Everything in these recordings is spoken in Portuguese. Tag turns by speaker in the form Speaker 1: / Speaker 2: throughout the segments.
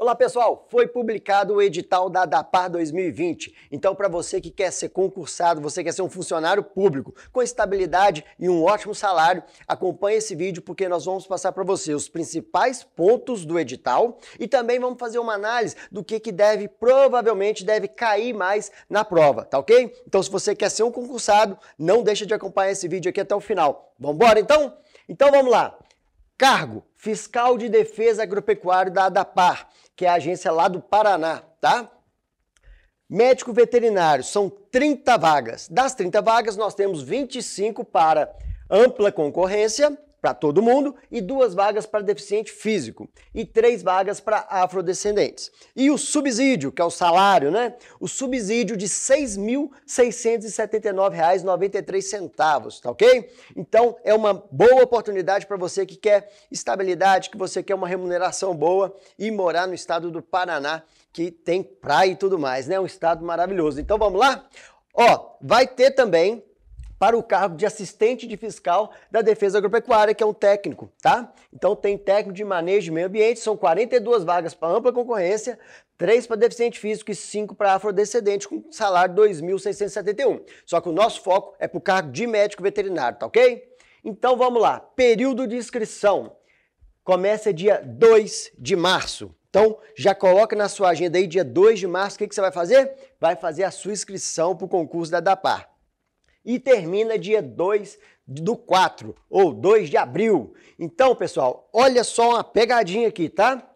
Speaker 1: Olá pessoal, foi publicado o edital da ADAPAR 2020. Então, para você que quer ser concursado, você quer ser um funcionário público com estabilidade e um ótimo salário, acompanhe esse vídeo porque nós vamos passar para você os principais pontos do edital e também vamos fazer uma análise do que, que deve, provavelmente deve cair mais na prova, tá ok? Então, se você quer ser um concursado, não deixa de acompanhar esse vídeo aqui até o final. Vamos embora então? Então vamos lá. Cargo Fiscal de Defesa Agropecuário da ADAPAR que é a agência lá do Paraná, tá? Médico veterinário, são 30 vagas. Das 30 vagas, nós temos 25 para ampla concorrência para todo mundo e duas vagas para deficiente físico e três vagas para afrodescendentes. E o subsídio, que é o salário, né? O subsídio de R$ 6.679,93, tá ok? Então é uma boa oportunidade para você que quer estabilidade, que você quer uma remuneração boa e morar no estado do Paraná, que tem praia e tudo mais, né? Um estado maravilhoso. Então vamos lá? Ó, vai ter também para o cargo de assistente de fiscal da Defesa Agropecuária, que é um técnico, tá? Então tem técnico de manejo de meio ambiente, são 42 vagas para ampla concorrência, 3 para deficiente físico e 5 para afrodescendente, com salário de 2.671. Só que o nosso foco é para o cargo de médico veterinário, tá ok? Então vamos lá, período de inscrição. Começa dia 2 de março. Então, já coloca na sua agenda aí, dia 2 de março, o que, que você vai fazer? Vai fazer a sua inscrição para o concurso da DAPAR e termina dia 2 do 4 ou 2 de abril. Então, pessoal, olha só uma pegadinha aqui, tá?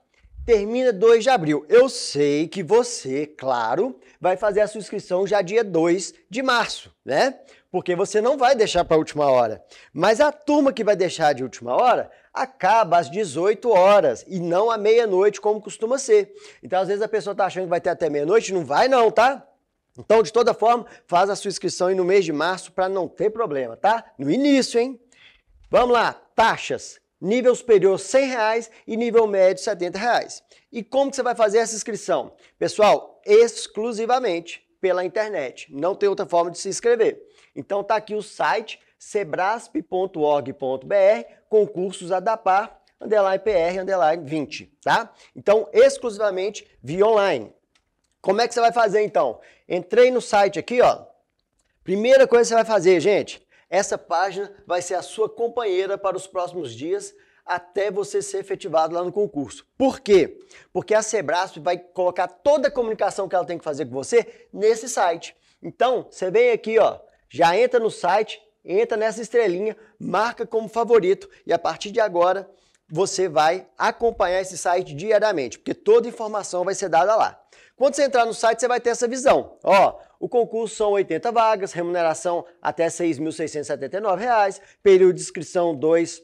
Speaker 1: Termina 2 de abril. Eu sei que você, claro, vai fazer a sua inscrição já dia 2 de março, né? Porque você não vai deixar para a última hora. Mas a turma que vai deixar de última hora acaba às 18 horas e não à meia-noite, como costuma ser. Então, às vezes a pessoa está achando que vai ter até meia-noite, não vai não, tá? Então, de toda forma, faz a sua inscrição aí no mês de março para não ter problema, tá? No início, hein? Vamos lá, taxas. Nível superior R$ reais e nível médio R$ reais. E como que você vai fazer essa inscrição? Pessoal, exclusivamente pela internet. Não tem outra forma de se inscrever. Então tá aqui o site sebrasp.org.br, concursos adapar underline PR, underline 20, tá? Então, exclusivamente via online. Como é que você vai fazer então? Entrei no site aqui, ó. Primeira coisa que você vai fazer, gente, essa página vai ser a sua companheira para os próximos dias até você ser efetivado lá no concurso. Por quê? Porque a Sebrasp vai colocar toda a comunicação que ela tem que fazer com você nesse site. Então, você vem aqui, ó, já entra no site, entra nessa estrelinha, marca como favorito e a partir de agora você vai acompanhar esse site diariamente, porque toda informação vai ser dada lá. Quando você entrar no site, você vai ter essa visão. Ó, o concurso são 80 vagas, remuneração até R$ 6.679, período de inscrição 2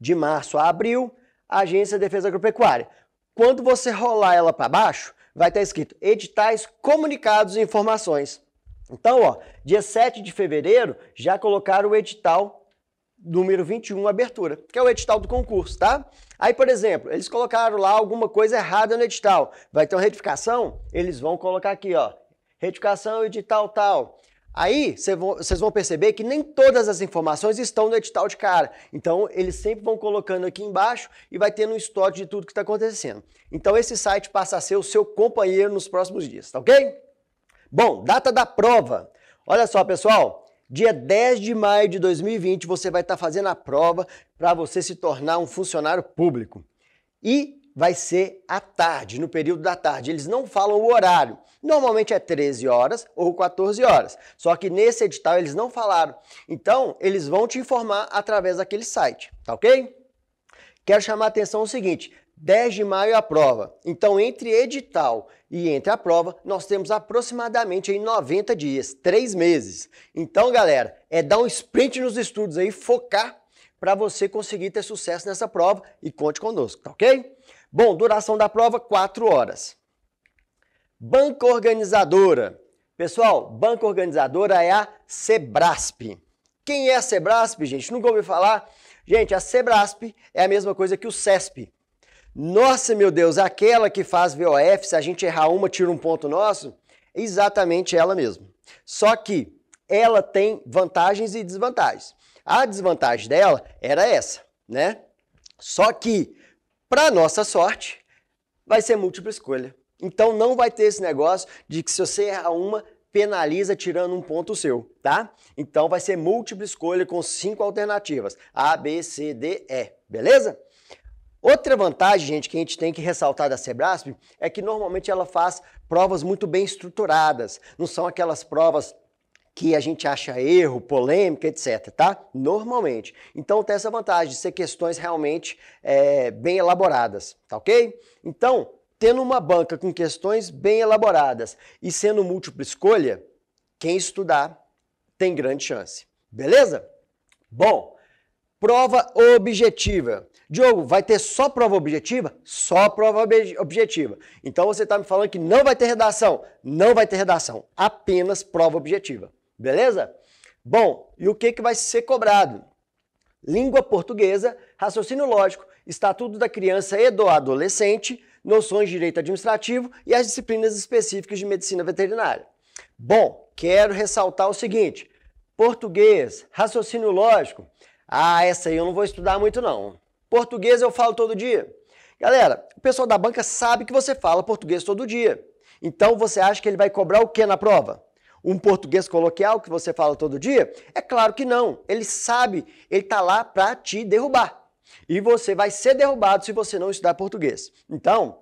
Speaker 1: de março a abril, Agência de Defesa Agropecuária. Quando você rolar ela para baixo, vai estar tá escrito editais, comunicados e informações. Então, ó, dia 7 de fevereiro já colocaram o edital número 21 abertura, que é o edital do concurso, tá? Aí, por exemplo, eles colocaram lá alguma coisa errada no edital. Vai ter uma retificação? Eles vão colocar aqui, ó. Retificação edital tal. Aí vocês vão perceber que nem todas as informações estão no edital de cara. Então eles sempre vão colocando aqui embaixo e vai tendo um estoque de tudo que está acontecendo. Então esse site passa a ser o seu companheiro nos próximos dias, tá ok? Bom, data da prova. Olha só, pessoal, Dia 10 de maio de 2020, você vai estar tá fazendo a prova para você se tornar um funcionário público. E vai ser à tarde, no período da tarde. Eles não falam o horário. Normalmente é 13 horas ou 14 horas. Só que nesse edital eles não falaram. Então, eles vão te informar através daquele site, tá ok? Quero chamar a atenção o seguinte: 10 de maio é a prova. Então, entre edital e entre a prova, nós temos aproximadamente aí 90 dias, 3 meses. Então, galera, é dar um sprint nos estudos aí, focar para você conseguir ter sucesso nessa prova e conte conosco, tá ok? Bom, duração da prova, 4 horas. Banca organizadora. Pessoal, banca organizadora é a Sebrasp. Quem é a Sebrasp, gente? Nunca ouviu falar? Gente, a Sebrasp é a mesma coisa que o CESP, nossa, meu Deus, aquela que faz VOF, se a gente errar uma, tira um ponto nosso? Exatamente ela mesma. Só que ela tem vantagens e desvantagens. A desvantagem dela era essa, né? Só que, para nossa sorte, vai ser múltipla escolha. Então não vai ter esse negócio de que se você errar uma, penaliza tirando um ponto seu, tá? Então vai ser múltipla escolha com cinco alternativas: A, B, C, D, E, beleza? Outra vantagem, gente, que a gente tem que ressaltar da Sebrasp é que normalmente ela faz provas muito bem estruturadas, não são aquelas provas que a gente acha erro, polêmica, etc, tá? Normalmente. Então tem essa vantagem de ser questões realmente é, bem elaboradas, tá ok? Então, tendo uma banca com questões bem elaboradas e sendo múltipla escolha, quem estudar tem grande chance, beleza? Bom, Prova objetiva. Diogo, vai ter só prova objetiva? Só prova ob objetiva. Então você está me falando que não vai ter redação. Não vai ter redação. Apenas prova objetiva. Beleza? Bom, e o que, que vai ser cobrado? Língua portuguesa, raciocínio lógico, estatuto da criança e do adolescente, noções de direito administrativo e as disciplinas específicas de medicina veterinária. Bom, quero ressaltar o seguinte: português, raciocínio lógico, ah, essa aí eu não vou estudar muito não. Português eu falo todo dia. Galera, o pessoal da banca sabe que você fala português todo dia. Então você acha que ele vai cobrar o que na prova? Um português coloquial que você fala todo dia? É claro que não. Ele sabe, ele tá lá para te derrubar. E você vai ser derrubado se você não estudar português. Então,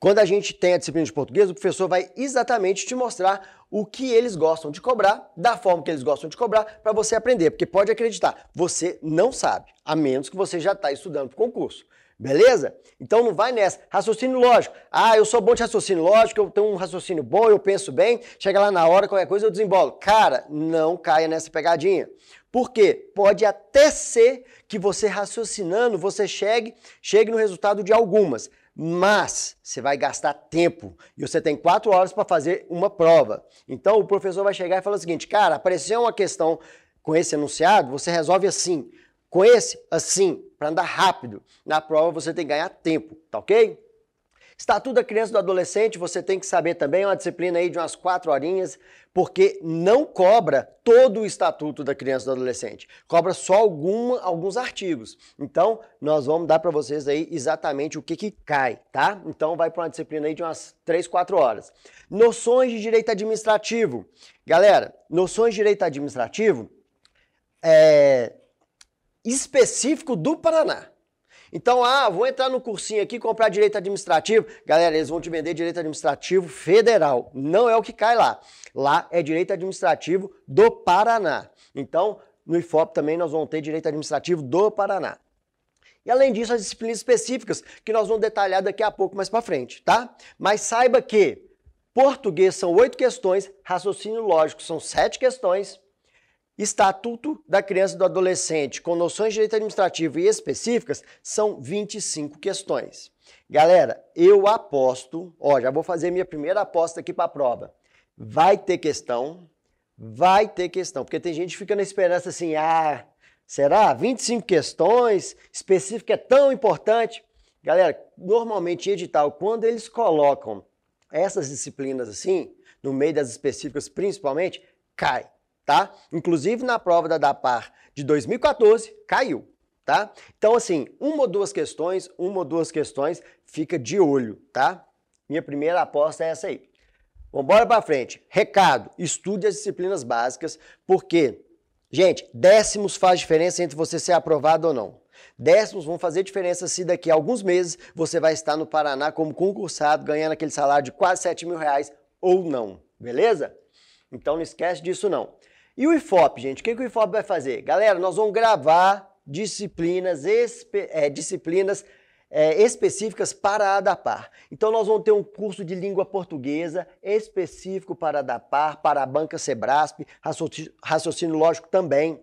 Speaker 1: quando a gente tem a disciplina de português, o professor vai exatamente te mostrar o que eles gostam de cobrar, da forma que eles gostam de cobrar, para você aprender. Porque pode acreditar, você não sabe, a menos que você já está estudando para o concurso. Beleza? Então não vai nessa. Raciocínio lógico. Ah, eu sou bom de raciocínio lógico, eu tenho um raciocínio bom, eu penso bem, chega lá na hora, qualquer coisa eu desembolo. Cara, não caia nessa pegadinha. Por quê? Pode até ser que você raciocinando, você chegue, chegue no resultado de algumas mas você vai gastar tempo e você tem quatro horas para fazer uma prova. Então o professor vai chegar e falar o seguinte: cara, apareceu uma questão com esse enunciado, você resolve assim. Com esse, assim, para andar rápido. Na prova você tem que ganhar tempo, tá ok? Estatuto da criança e do adolescente, você tem que saber também, é uma disciplina aí de umas quatro horinhas, porque não cobra todo o estatuto da criança e do adolescente, cobra só alguns artigos. Então, nós vamos dar para vocês aí exatamente o que, que cai, tá? Então, vai para uma disciplina aí de umas três, quatro horas. Noções de direito administrativo. Galera, noções de direito administrativo é específico do Paraná. Então, ah, vou entrar no cursinho aqui comprar direito administrativo. Galera, eles vão te vender direito administrativo federal. Não é o que cai lá. Lá é direito administrativo do Paraná. Então, no IFOP também nós vamos ter direito administrativo do Paraná. E além disso, as disciplinas específicas que nós vamos detalhar daqui a pouco mais para frente, tá? Mas saiba que português são oito questões, raciocínio lógico são sete questões, Estatuto da Criança e do Adolescente com noções de direito administrativo e específicas são 25 questões. Galera, eu aposto, ó, já vou fazer minha primeira aposta aqui para a prova. Vai ter questão, vai ter questão, porque tem gente que fica na esperança assim, ah, será? 25 questões, específica é tão importante. Galera, normalmente em edital, quando eles colocam essas disciplinas assim, no meio das específicas principalmente, cai tá? Inclusive na prova da DAPAR de 2014, caiu, tá? Então, assim, uma ou duas questões, uma ou duas questões, fica de olho, tá? Minha primeira aposta é essa aí. Vamos embora para frente. Recado, estude as disciplinas básicas, porque, gente, décimos faz diferença entre você ser aprovado ou não. Décimos vão fazer diferença se daqui a alguns meses você vai estar no Paraná como concursado, ganhando aquele salário de quase 7 mil reais ou não, beleza? Então não esquece disso não. E o IFOP, gente? O que, que o IFOP vai fazer? Galera, nós vamos gravar disciplinas, é, disciplinas é, específicas para a ADAPAR. Então, nós vamos ter um curso de língua portuguesa específico para a ADAPAR, para a banca Sebrasp, raciocínio, raciocínio lógico também.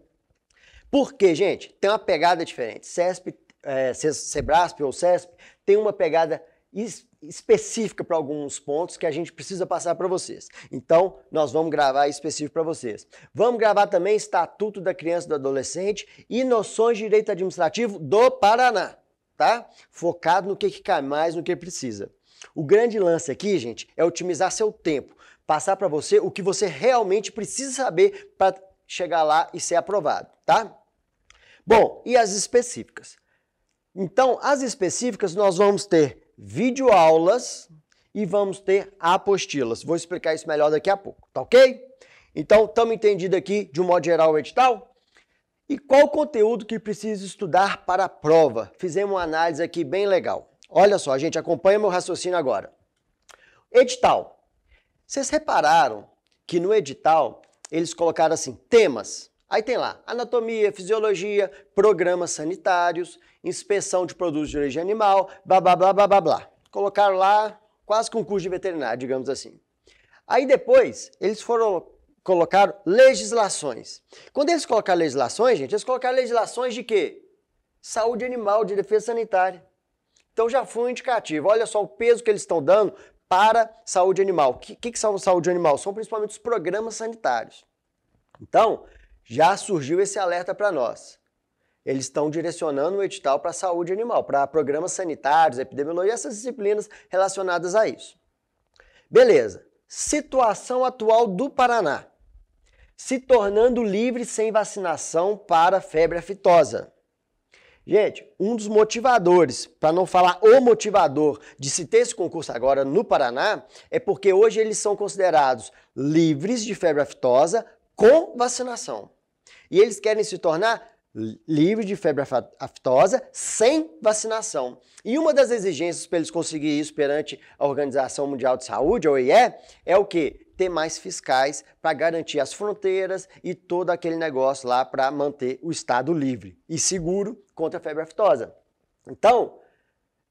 Speaker 1: Por quê, gente? Tem uma pegada diferente. CESP, é, Sebrasp ou CESP tem uma pegada específica específica para alguns pontos que a gente precisa passar para vocês. Então, nós vamos gravar específico para vocês. Vamos gravar também Estatuto da Criança e do Adolescente e Noções de Direito Administrativo do Paraná, tá? Focado no que, que cai mais, no que precisa. O grande lance aqui, gente, é otimizar seu tempo, passar para você o que você realmente precisa saber para chegar lá e ser aprovado, tá? Bom, e as específicas? Então, as específicas nós vamos ter videoaulas e vamos ter apostilas. Vou explicar isso melhor daqui a pouco, tá ok? Então, estamos entendidos aqui, de um modo geral, o edital? E qual o conteúdo que precisa estudar para a prova? Fizemos uma análise aqui bem legal. Olha só, gente, acompanha meu raciocínio agora. Edital. Vocês repararam que no edital eles colocaram assim, temas. Aí tem lá anatomia, fisiologia, programas sanitários, inspeção de produtos de origem animal, blá blá blá blá blá blá. Colocaram lá quase que um curso de veterinário, digamos assim. Aí depois eles foram colocar legislações. Quando eles colocaram legislações, gente, eles colocaram legislações de quê? Saúde animal, de defesa sanitária. Então já foi um indicativo. Olha só o peso que eles estão dando para saúde animal. O que, que, que são saúde animal? São principalmente os programas sanitários. Então, já surgiu esse alerta para nós. Eles estão direcionando o edital para a saúde animal, para programas sanitários, epidemiologia, essas disciplinas relacionadas a isso. Beleza. Situação atual do Paraná. Se tornando livre sem vacinação para febre aftosa. Gente, um dos motivadores, para não falar o motivador, de se ter esse concurso agora no Paraná, é porque hoje eles são considerados livres de febre aftosa com vacinação. E eles querem se tornar livres de febre aftosa sem vacinação. E uma das exigências para eles conseguirem isso perante a Organização Mundial de Saúde, a OIE, é o quê? Ter mais fiscais para garantir as fronteiras e todo aquele negócio lá para manter o Estado livre e seguro contra a febre aftosa. Então,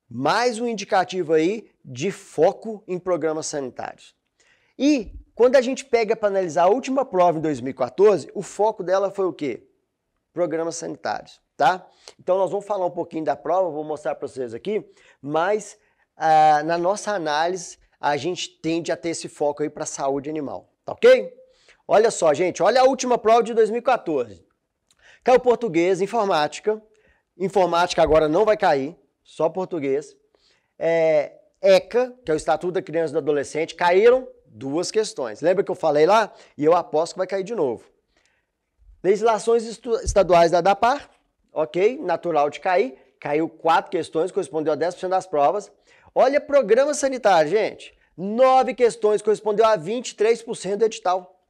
Speaker 1: mais um indicativo aí de foco em programas sanitários. E quando a gente pega para analisar a última prova em 2014, o foco dela foi o quê? Programas sanitários, tá? Então nós vamos falar um pouquinho da prova, vou mostrar para vocês aqui, mas ah, na nossa análise a gente tende a ter esse foco aí para saúde animal, tá ok? Olha só, gente, olha a última prova de 2014. Caiu é português, informática. Informática agora não vai cair, só português. É, ECA, que é o Estatuto da Criança e do Adolescente, caíram duas questões. Lembra que eu falei lá? E eu aposto que vai cair de novo. Legislações estaduais da DAPAR, ok, natural de cair. Caiu quatro questões, correspondeu a 10% das provas. Olha, programa sanitário, gente. Nove questões, correspondeu a 23% do edital.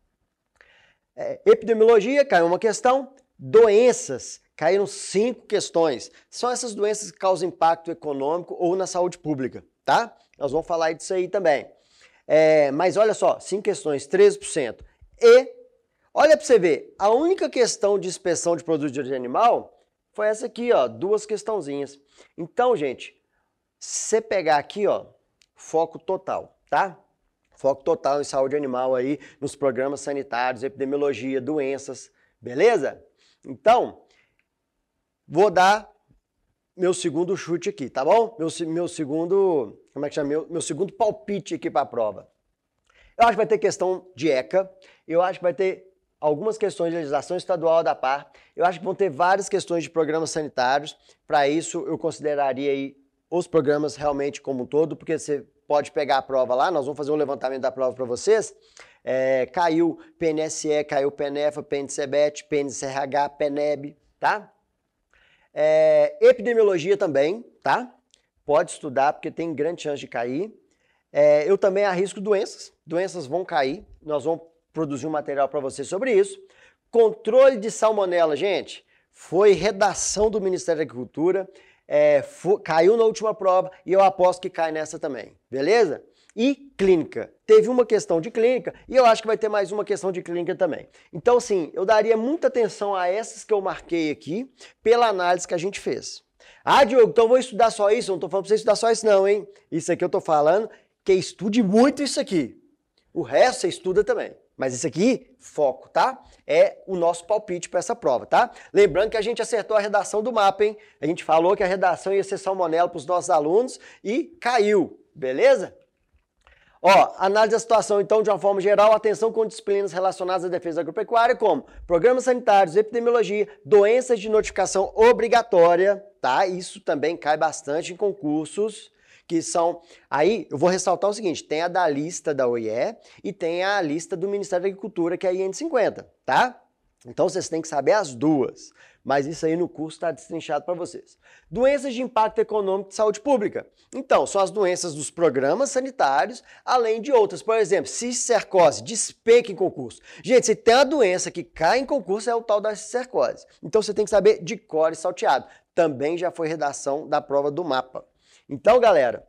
Speaker 1: É, epidemiologia, caiu uma questão. Doenças, caíram cinco questões. São essas doenças que causam impacto econômico ou na saúde pública, tá? Nós vamos falar disso aí também. É, mas olha só, cinco questões, 13%. E, olha para você ver, a única questão de inspeção de produtos de origem animal foi essa aqui, ó, duas questãozinhas. Então, gente, você pegar aqui, ó, foco total, tá? Foco total em saúde animal aí, nos programas sanitários, epidemiologia, doenças, beleza? Então, vou dar meu segundo chute aqui, tá bom? Meu, meu segundo, como é que chama? Meu, meu segundo palpite aqui para a prova. Eu acho que vai ter questão de ECA, eu acho que vai ter algumas questões de legislação estadual da par, eu acho que vão ter várias questões de programas sanitários, para isso eu consideraria aí os programas realmente como um todo, porque você pode pegar a prova lá, nós vamos fazer um levantamento da prova para vocês, é, caiu PNSE, caiu PENEFA, PNCBET, PNCRH, PENEB, tá? É, epidemiologia também, tá? Pode estudar, porque tem grande chance de cair. É, eu também arrisco doenças. Doenças vão cair. Nós vamos produzir um material para você sobre isso. Controle de salmonela, gente, foi redação do Ministério da Agricultura é, caiu na última prova e eu aposto que cai nessa também, beleza? E clínica. Teve uma questão de clínica e eu acho que vai ter mais uma questão de clínica também. Então, sim, eu daria muita atenção a essas que eu marquei aqui pela análise que a gente fez. Ah, Diogo, então eu vou estudar só isso? Eu não tô falando pra você estudar só isso, não, hein? Isso aqui eu tô falando que estude muito isso aqui. O resto você estuda também. Mas isso aqui, foco, tá? É o nosso palpite para essa prova, tá? Lembrando que a gente acertou a redação do mapa, hein? A gente falou que a redação ia ser salmonela para os nossos alunos e caiu, beleza? Ó, análise da situação, então, de uma forma geral, atenção com disciplinas relacionadas à defesa agropecuária, como programas sanitários, epidemiologia, doenças de notificação obrigatória, tá? Isso também cai bastante em concursos que são. Aí eu vou ressaltar o seguinte: tem a da lista da OIE e tem a lista do Ministério da Agricultura, que é a IN 50, tá? Então vocês têm que saber as duas, mas isso aí no curso está destrinchado para vocês. Doenças de impacto econômico de saúde pública. Então, são as doenças dos programas sanitários, além de outras. Por exemplo, cistercose, despeca em concurso. Gente, se tem uma doença que cai em concurso, é o tal da cistercose. Então você tem que saber de cor salteado. Também já foi redação da prova do mapa. Então, galera,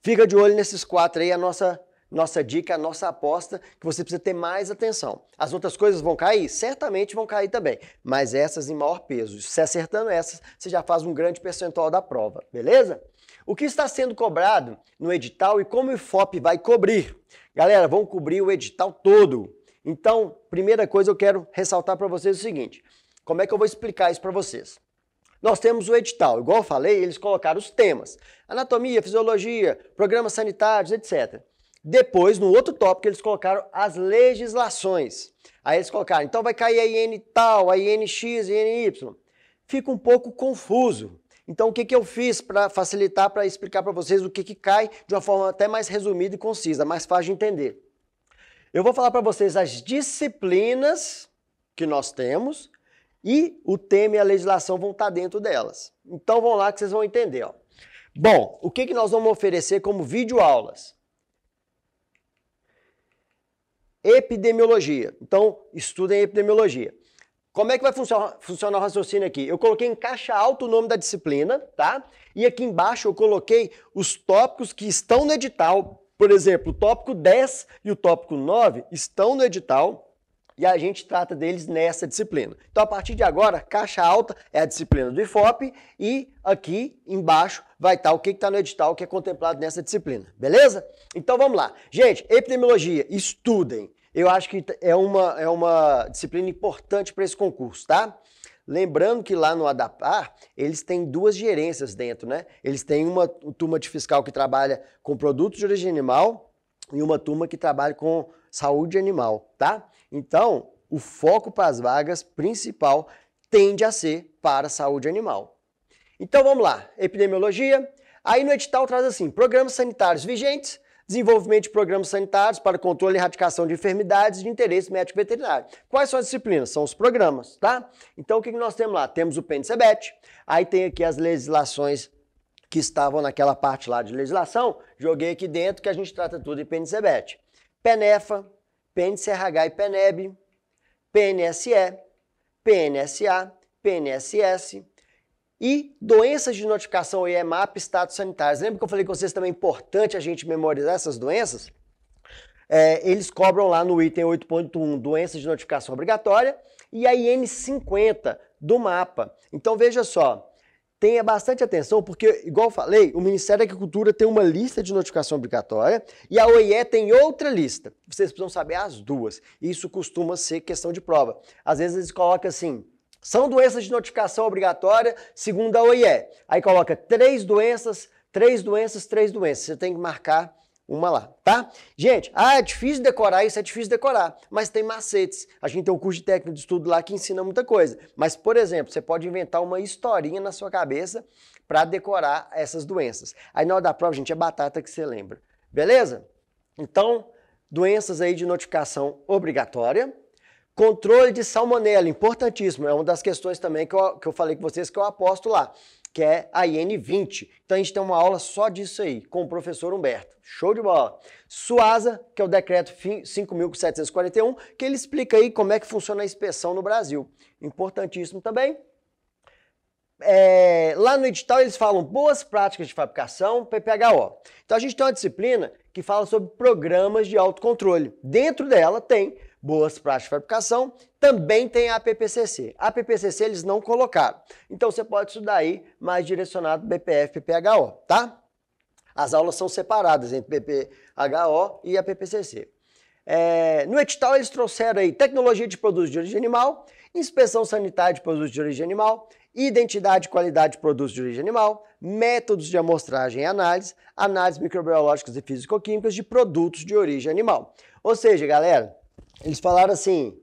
Speaker 1: fica de olho nesses quatro aí, a nossa nossa dica, a nossa aposta, que você precisa ter mais atenção. As outras coisas vão cair? Certamente vão cair também, mas essas em maior peso. Se acertando essas, você já faz um grande percentual da prova, beleza? O que está sendo cobrado no edital e como o IFOP vai cobrir? Galera, vão cobrir o edital todo. Então, primeira coisa eu quero ressaltar para vocês é o seguinte: como é que eu vou explicar isso para vocês? Nós temos o edital, igual eu falei, eles colocaram os temas: anatomia, fisiologia, programas sanitários, etc. Depois, no outro tópico, eles colocaram as legislações. Aí eles colocaram, então vai cair a IN tal, a INX, a INY. Fica um pouco confuso. Então, o que, que eu fiz para facilitar, para explicar para vocês o que, que cai de uma forma até mais resumida e concisa, mais fácil de entender? Eu vou falar para vocês as disciplinas que nós temos, e o tema e a legislação vão estar tá dentro delas. Então vão lá que vocês vão entender. Ó. Bom, o que, que nós vamos oferecer como videoaulas? Epidemiologia. Então, estudem epidemiologia. Como é que vai funcionar, funcionar o raciocínio aqui? Eu coloquei em caixa alta o nome da disciplina, tá? E aqui embaixo eu coloquei os tópicos que estão no edital. Por exemplo, o tópico 10 e o tópico 9 estão no edital e a gente trata deles nessa disciplina. Então, a partir de agora, caixa alta é a disciplina do IFOP e aqui embaixo vai estar tá o que está no edital que é contemplado nessa disciplina, beleza? Então, vamos lá. Gente, epidemiologia, estudem. Eu acho que é uma, é uma disciplina importante para esse concurso, tá? Lembrando que lá no ADAPAR, eles têm duas gerências dentro, né? Eles têm uma turma de fiscal que trabalha com produtos de origem animal e uma turma que trabalha com saúde animal, tá? Então, o foco para as vagas principal tende a ser para a saúde animal. Então vamos lá, epidemiologia. Aí no edital traz assim: programas sanitários vigentes, desenvolvimento de programas sanitários para controle e erradicação de enfermidades de interesse médico-veterinário. Quais são as disciplinas? São os programas, tá? Então o que nós temos lá? Temos o PNCBET, aí tem aqui as legislações que estavam naquela parte lá de legislação, joguei aqui dentro que a gente trata tudo em PNCBET. PENEFA, PNCRH e PNEB, PNSE, PNSA, PNSS e doenças de notificação ou IEMAP status sanitários. Lembra que eu falei com vocês também é importante a gente memorizar essas doenças? É, eles cobram lá no item 8.1 doenças de notificação obrigatória e a IN50 do mapa. Então veja só, tenha bastante atenção, porque, igual eu falei, o Ministério da Agricultura tem uma lista de notificação obrigatória e a OIE tem outra lista. Vocês precisam saber as duas. Isso costuma ser questão de prova. Às vezes eles colocam assim. São doenças de notificação obrigatória, segundo a OIE. Aí coloca três doenças, três doenças, três doenças. Você tem que marcar uma lá, tá? Gente, ah, é difícil decorar isso, é difícil decorar, mas tem macetes. A gente tem um curso de técnico de estudo lá que ensina muita coisa. Mas, por exemplo, você pode inventar uma historinha na sua cabeça para decorar essas doenças. Aí na hora da prova, gente, é batata que você lembra. Beleza? Então, doenças aí de notificação obrigatória. Controle de salmonela, importantíssimo. É uma das questões também que eu, que eu falei com vocês que eu aposto lá, que é a IN20. Então a gente tem uma aula só disso aí, com o professor Humberto. Show de bola. Suasa, que é o decreto 5.741, que ele explica aí como é que funciona a inspeção no Brasil. Importantíssimo também. É, lá no edital eles falam boas práticas de fabricação, PPHO. Então a gente tem uma disciplina que fala sobre programas de autocontrole. Dentro dela tem boas práticas de fabricação, também tem a APPCC. A APPCC eles não colocaram. Então você pode estudar aí mais direcionado BPF PPHO, tá? As aulas são separadas entre PPHO e APPCC. É, no edital eles trouxeram aí tecnologia de produtos de origem animal, inspeção sanitária de produtos de origem animal, identidade e qualidade de produtos de origem animal, métodos de amostragem e análise, análises microbiológicas e físico-químicas de produtos de origem animal. Ou seja, galera, eles falaram assim: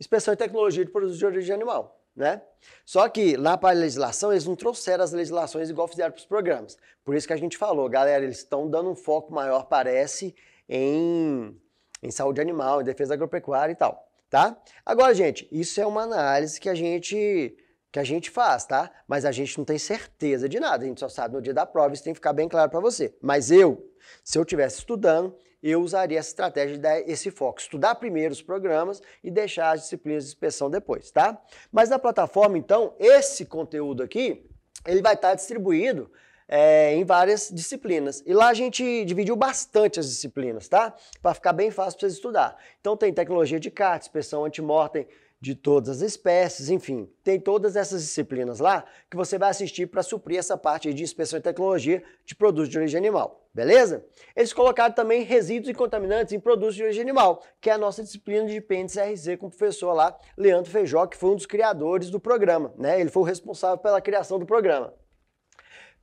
Speaker 1: inspeção e tecnologia de produtos de origem animal. Né? Só que lá para a legislação, eles não trouxeram as legislações igual fizeram para os programas. Por isso que a gente falou, galera, eles estão dando um foco maior, parece, em, em saúde animal, em defesa agropecuária e tal. Tá? Agora, gente, isso é uma análise que a gente que a gente faz, tá? Mas a gente não tem certeza de nada, a gente só sabe no dia da prova, isso tem que ficar bem claro para você. Mas eu, se eu tivesse estudando, eu usaria essa estratégia de dar esse foco, estudar primeiro os programas e deixar as disciplinas de inspeção depois, tá? Mas na plataforma, então, esse conteúdo aqui, ele vai estar distribuído é, em várias disciplinas. E lá a gente dividiu bastante as disciplinas, tá? Para ficar bem fácil para vocês estudar. Então tem tecnologia de CAT, inspeção antimortem, de todas as espécies, enfim. Tem todas essas disciplinas lá que você vai assistir para suprir essa parte de inspeção e tecnologia de produtos de origem animal, beleza? Eles colocaram também resíduos e contaminantes em produtos de origem animal, que é a nossa disciplina de PNCRC com o professor lá, Leandro Feijó, que foi um dos criadores do programa, né? Ele foi o responsável pela criação do programa.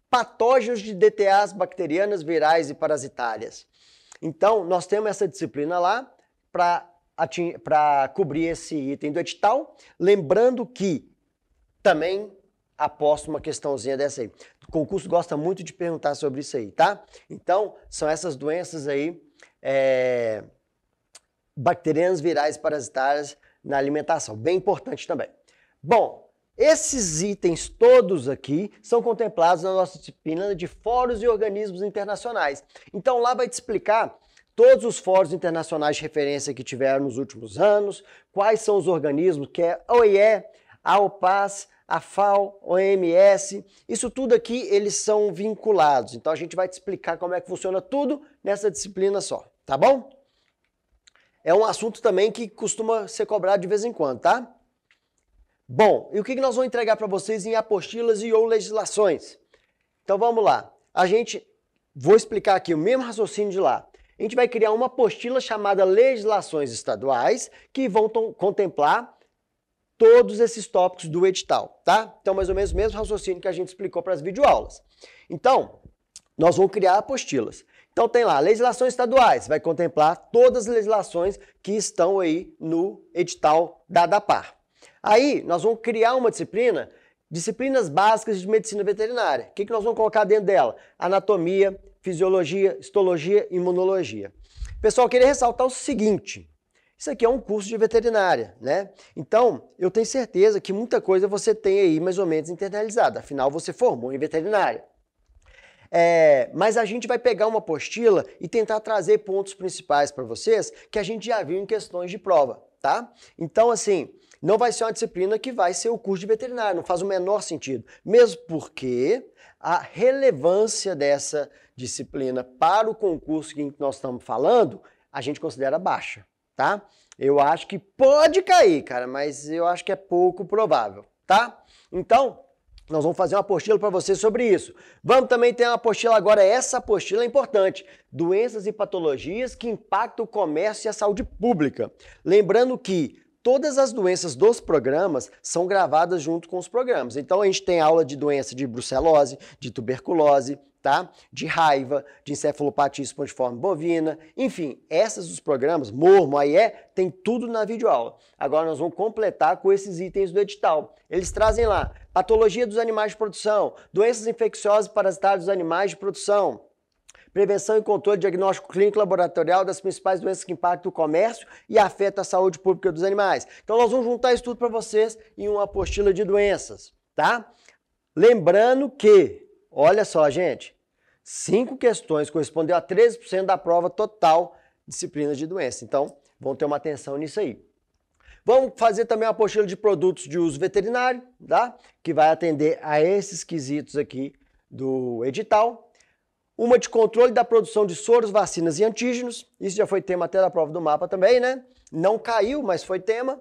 Speaker 1: Patógenos de DTAs bacterianas, virais e parasitárias. Então, nós temos essa disciplina lá para para cobrir esse item do edital. Lembrando que também aposto uma questãozinha dessa aí. O concurso gosta muito de perguntar sobre isso aí, tá? Então, são essas doenças aí, é, bacterianas virais parasitárias na alimentação. Bem importante também. Bom, esses itens todos aqui são contemplados na nossa disciplina de fóruns e organismos internacionais. Então, lá vai te explicar todos os fóruns internacionais de referência que tiveram nos últimos anos, quais são os organismos, que é a OIE, a OPAS, a FAO, OMS, isso tudo aqui eles são vinculados. Então a gente vai te explicar como é que funciona tudo nessa disciplina só, tá bom? É um assunto também que costuma ser cobrado de vez em quando, tá? Bom, e o que nós vamos entregar para vocês em apostilas e ou legislações? Então vamos lá. A gente vou explicar aqui o mesmo raciocínio de lá a gente vai criar uma apostila chamada Legislações Estaduais, que vão contemplar todos esses tópicos do edital, tá? Então, mais ou menos o mesmo raciocínio que a gente explicou para as videoaulas. Então, nós vamos criar apostilas. Então tem lá, legislações estaduais, vai contemplar todas as legislações que estão aí no edital da DAPAR. Aí nós vamos criar uma disciplina, disciplinas básicas de medicina veterinária. O que, que nós vamos colocar dentro dela? Anatomia, fisiologia, histologia, imunologia. Pessoal, queria ressaltar o seguinte: isso aqui é um curso de veterinária, né? Então, eu tenho certeza que muita coisa você tem aí mais ou menos internalizada, afinal, você formou em veterinária. É, mas a gente vai pegar uma apostila e tentar trazer pontos principais para vocês que a gente já viu em questões de prova, tá? Então, assim, não vai ser uma disciplina que vai ser o curso de veterinário, não faz o menor sentido. Mesmo porque a relevância dessa disciplina para o concurso que nós estamos falando, a gente considera baixa, tá? Eu acho que pode cair, cara, mas eu acho que é pouco provável, tá? Então, nós vamos fazer uma apostila para você sobre isso. Vamos também ter uma apostila agora, essa apostila é importante. Doenças e patologias que impactam o comércio e a saúde pública. Lembrando que todas as doenças dos programas são gravadas junto com os programas. Então a gente tem aula de doença de brucelose, de tuberculose, tá? De raiva, de encefalopatia espongiforme bovina, enfim, esses os programas, Mormo, AIE, é, tem tudo na videoaula. Agora nós vamos completar com esses itens do edital. Eles trazem lá patologia dos animais de produção, doenças infecciosas e parasitárias dos animais de produção, prevenção e controle diagnóstico clínico laboratorial das principais doenças que impactam o comércio e afetam a saúde pública dos animais. Então nós vamos juntar isso tudo para vocês em uma apostila de doenças, tá? Lembrando que Olha só, gente. Cinco questões correspondeu a 13% da prova total disciplinas de doença. Então, vão ter uma atenção nisso aí. Vamos fazer também a apostila de produtos de uso veterinário, tá? Que vai atender a esses quesitos aqui do edital. Uma de controle da produção de soros, vacinas e antígenos. Isso já foi tema até da prova do mapa também, né? Não caiu, mas foi tema.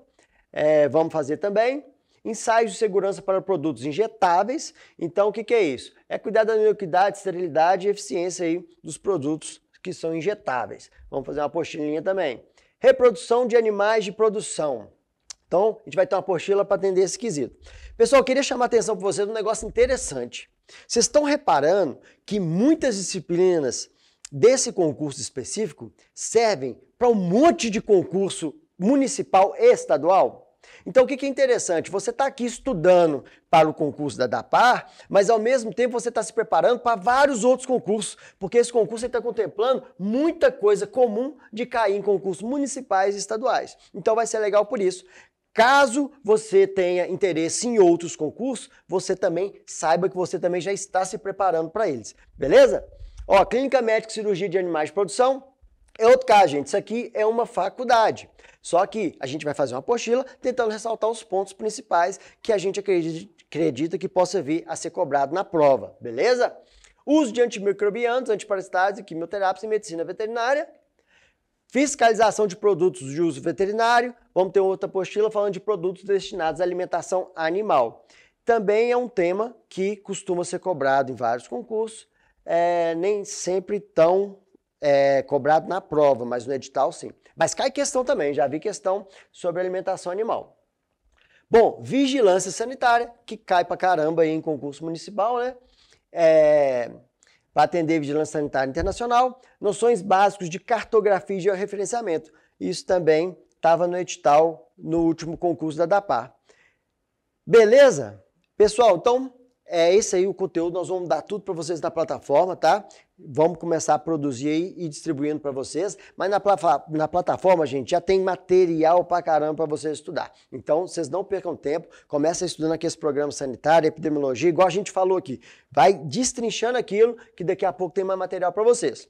Speaker 1: É, vamos fazer também. Ensaios de segurança para produtos injetáveis. Então, o que, que é isso? É cuidar da inoquidade, esterilidade e eficiência aí dos produtos que são injetáveis. Vamos fazer uma apostilinha também. Reprodução de animais de produção. Então, a gente vai ter uma apostila para atender esse quesito. Pessoal, eu queria chamar a atenção para vocês um negócio interessante. Vocês estão reparando que muitas disciplinas desse concurso específico servem para um monte de concurso municipal e estadual? Então, o que é interessante? Você está aqui estudando para o concurso da DAPAR, mas ao mesmo tempo você está se preparando para vários outros concursos, porque esse concurso está contemplando muita coisa comum de cair em concursos municipais e estaduais. Então, vai ser legal por isso. Caso você tenha interesse em outros concursos, você também saiba que você também já está se preparando para eles, beleza? Ó, Clínica Médica e Cirurgia de Animais de Produção, é outro caso, gente. Isso aqui é uma faculdade. Só que a gente vai fazer uma apostila tentando ressaltar os pontos principais que a gente acredita que possa vir a ser cobrado na prova, beleza? Uso de antimicrobianos, antiparasitários e quimioterápicos em medicina veterinária. Fiscalização de produtos de uso veterinário. Vamos ter outra apostila falando de produtos destinados à alimentação animal. Também é um tema que costuma ser cobrado em vários concursos, é, nem sempre tão é, cobrado na prova, mas no edital sim. Mas cai questão também, já vi questão sobre alimentação animal. Bom, vigilância sanitária, que cai pra caramba aí em concurso municipal, né? É, para atender vigilância sanitária internacional, noções básicas de cartografia e georreferenciamento. Isso também estava no edital no último concurso da DAPAR. Beleza? Pessoal, então é esse aí o conteúdo, nós vamos dar tudo para vocês na plataforma, tá? Vamos começar a produzir aí e distribuindo para vocês. Mas na, na, plataforma, gente, já tem material para caramba para vocês estudar. Então, vocês não percam tempo, começa estudando aqui esse programa sanitário, epidemiologia, igual a gente falou aqui. Vai destrinchando aquilo que daqui a pouco tem mais material para vocês.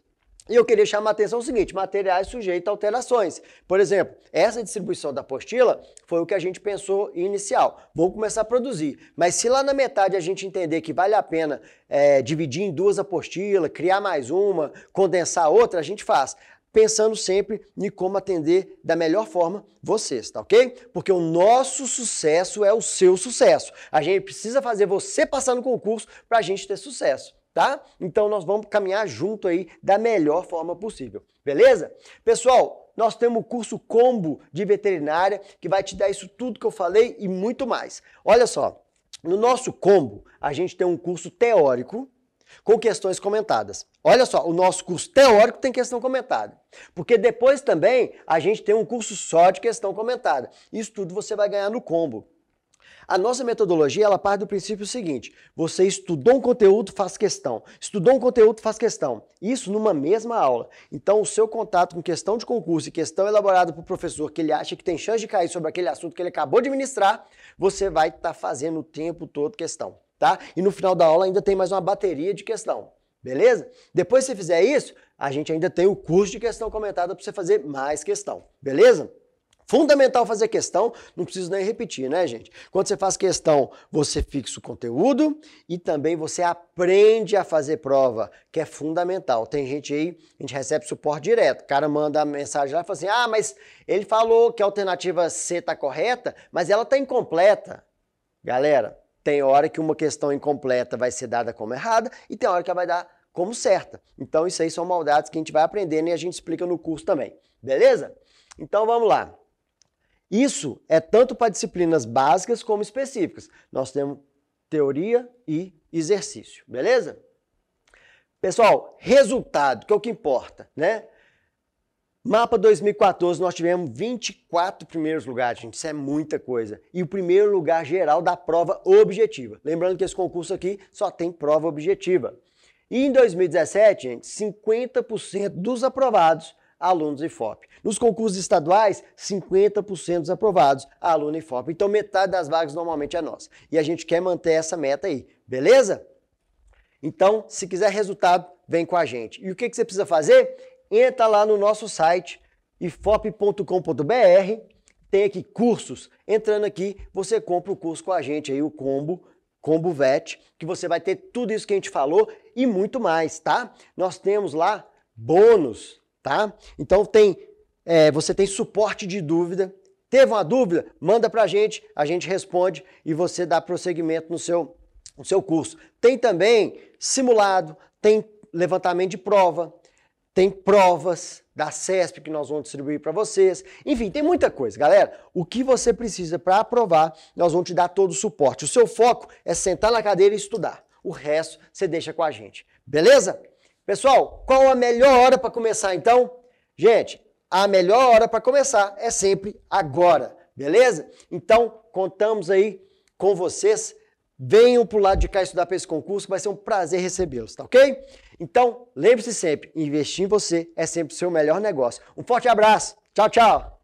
Speaker 1: E eu queria chamar a atenção o seguinte: materiais sujeitos a alterações. Por exemplo, essa distribuição da apostila foi o que a gente pensou inicial. Vou começar a produzir. Mas se lá na metade a gente entender que vale a pena é, dividir em duas apostilas, criar mais uma, condensar outra, a gente faz pensando sempre em como atender da melhor forma vocês, tá ok? Porque o nosso sucesso é o seu sucesso. A gente precisa fazer você passar no concurso para a gente ter sucesso tá? Então nós vamos caminhar junto aí da melhor forma possível, beleza? Pessoal, nós temos o curso combo de veterinária que vai te dar isso tudo que eu falei e muito mais. Olha só, no nosso combo a gente tem um curso teórico com questões comentadas. Olha só, o nosso curso teórico tem questão comentada. Porque depois também a gente tem um curso só de questão comentada. Isso tudo você vai ganhar no combo. A nossa metodologia, ela parte do princípio seguinte: você estudou um conteúdo, faz questão. Estudou um conteúdo, faz questão. Isso numa mesma aula. Então, o seu contato com questão de concurso e questão elaborada para o professor que ele acha que tem chance de cair sobre aquele assunto que ele acabou de ministrar, você vai estar tá fazendo o tempo todo questão, tá? E no final da aula ainda tem mais uma bateria de questão. Beleza? Depois que você fizer isso, a gente ainda tem o curso de questão comentada para você fazer mais questão. Beleza? Fundamental fazer questão, não preciso nem repetir, né, gente? Quando você faz questão, você fixa o conteúdo e também você aprende a fazer prova, que é fundamental. Tem gente aí, a gente recebe suporte direto. O cara manda a mensagem lá e fala assim: ah, mas ele falou que a alternativa C está correta, mas ela está incompleta. Galera, tem hora que uma questão incompleta vai ser dada como errada e tem hora que ela vai dar como certa. Então, isso aí são maldades que a gente vai aprendendo e a gente explica no curso também. Beleza? Então vamos lá. Isso é tanto para disciplinas básicas como específicas. Nós temos teoria e exercício, beleza? Pessoal, resultado, que é o que importa, né? Mapa 2014, nós tivemos 24 primeiros lugares, gente, isso é muita coisa. E o primeiro lugar geral da prova objetiva. Lembrando que esse concurso aqui só tem prova objetiva. E em 2017, gente, 50% dos aprovados alunos IFOP. Nos concursos estaduais, 50% dos aprovados, aluno IFOP. Então, metade das vagas normalmente é nossa. E a gente quer manter essa meta aí, beleza? Então, se quiser resultado, vem com a gente. E o que, que você precisa fazer? Entra lá no nosso site, ifop.com.br, tem aqui cursos. Entrando aqui, você compra o curso com a gente aí, o combo Combo Vet, que você vai ter tudo isso que a gente falou e muito mais, tá? Nós temos lá bônus tá? Então tem, é, você tem suporte de dúvida. Teve uma dúvida? Manda para a gente, a gente responde e você dá prosseguimento no seu, no seu curso. Tem também simulado, tem levantamento de prova, tem provas da CESP que nós vamos distribuir para vocês. Enfim, tem muita coisa, galera. O que você precisa para aprovar, nós vamos te dar todo o suporte. O seu foco é sentar na cadeira e estudar. O resto você deixa com a gente. Beleza? Pessoal, qual a melhor hora para começar então? Gente, a melhor hora para começar é sempre agora, beleza? Então, contamos aí com vocês. Venham para o lado de cá estudar para esse concurso, vai ser um prazer recebê-los, tá ok? Então, lembre-se sempre, investir em você é sempre o seu melhor negócio. Um forte abraço, tchau, tchau!